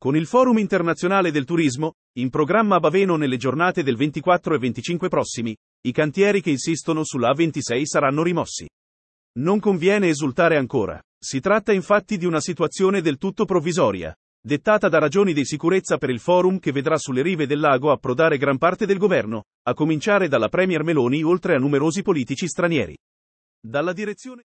Con il Forum internazionale del turismo, in programma a Baveno nelle giornate del 24 e 25 prossimi, i cantieri che insistono sulla A26 saranno rimossi. Non conviene esultare ancora. Si tratta infatti di una situazione del tutto provvisoria, dettata da ragioni di sicurezza per il forum che vedrà sulle rive del lago approdare gran parte del governo, a cominciare dalla Premier Meloni oltre a numerosi politici stranieri. Dalla direzione